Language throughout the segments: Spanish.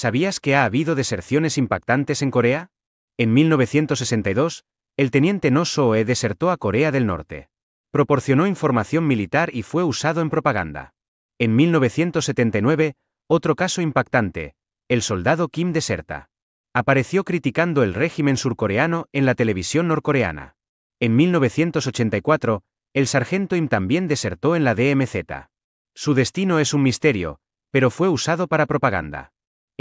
¿Sabías que ha habido deserciones impactantes en Corea? En 1962, el teniente No Soe desertó a Corea del Norte. Proporcionó información militar y fue usado en propaganda. En 1979, otro caso impactante, el soldado Kim deserta. Apareció criticando el régimen surcoreano en la televisión norcoreana. En 1984, el sargento Im también desertó en la DMZ. Su destino es un misterio, pero fue usado para propaganda.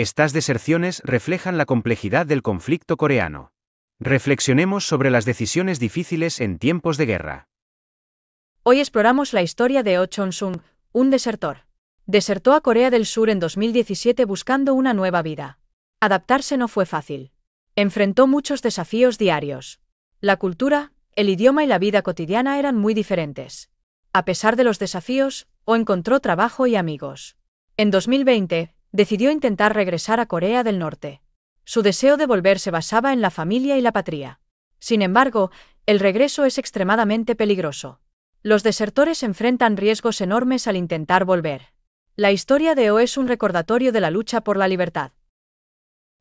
Estas deserciones reflejan la complejidad del conflicto coreano. Reflexionemos sobre las decisiones difíciles en tiempos de guerra. Hoy exploramos la historia de Oh chong sung un desertor. Desertó a Corea del Sur en 2017 buscando una nueva vida. Adaptarse no fue fácil. Enfrentó muchos desafíos diarios. La cultura, el idioma y la vida cotidiana eran muy diferentes. A pesar de los desafíos, Oh encontró trabajo y amigos. En 2020, decidió intentar regresar a Corea del Norte. Su deseo de volver se basaba en la familia y la patria. Sin embargo, el regreso es extremadamente peligroso. Los desertores enfrentan riesgos enormes al intentar volver. La historia de O es un recordatorio de la lucha por la libertad.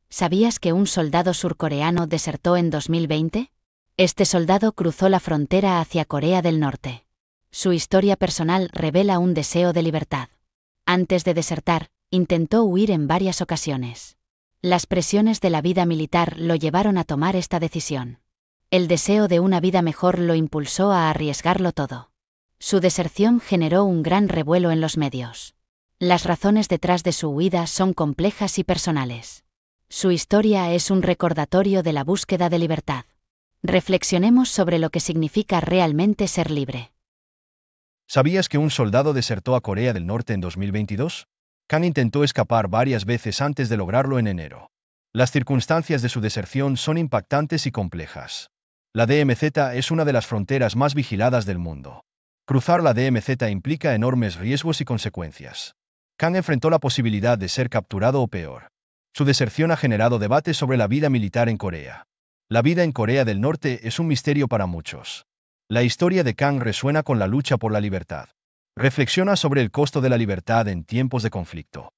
¿Sabías que un soldado surcoreano desertó en 2020? Este soldado cruzó la frontera hacia Corea del Norte. Su historia personal revela un deseo de libertad. Antes de desertar, intentó huir en varias ocasiones. Las presiones de la vida militar lo llevaron a tomar esta decisión. El deseo de una vida mejor lo impulsó a arriesgarlo todo. Su deserción generó un gran revuelo en los medios. Las razones detrás de su huida son complejas y personales. Su historia es un recordatorio de la búsqueda de libertad. Reflexionemos sobre lo que significa realmente ser libre. ¿Sabías que un soldado desertó a Corea del Norte en 2022? Kang intentó escapar varias veces antes de lograrlo en enero. Las circunstancias de su deserción son impactantes y complejas. La DMZ es una de las fronteras más vigiladas del mundo. Cruzar la DMZ implica enormes riesgos y consecuencias. Kang enfrentó la posibilidad de ser capturado o peor. Su deserción ha generado debate sobre la vida militar en Corea. La vida en Corea del Norte es un misterio para muchos. La historia de Kang resuena con la lucha por la libertad. Reflexiona sobre el costo de la libertad en tiempos de conflicto.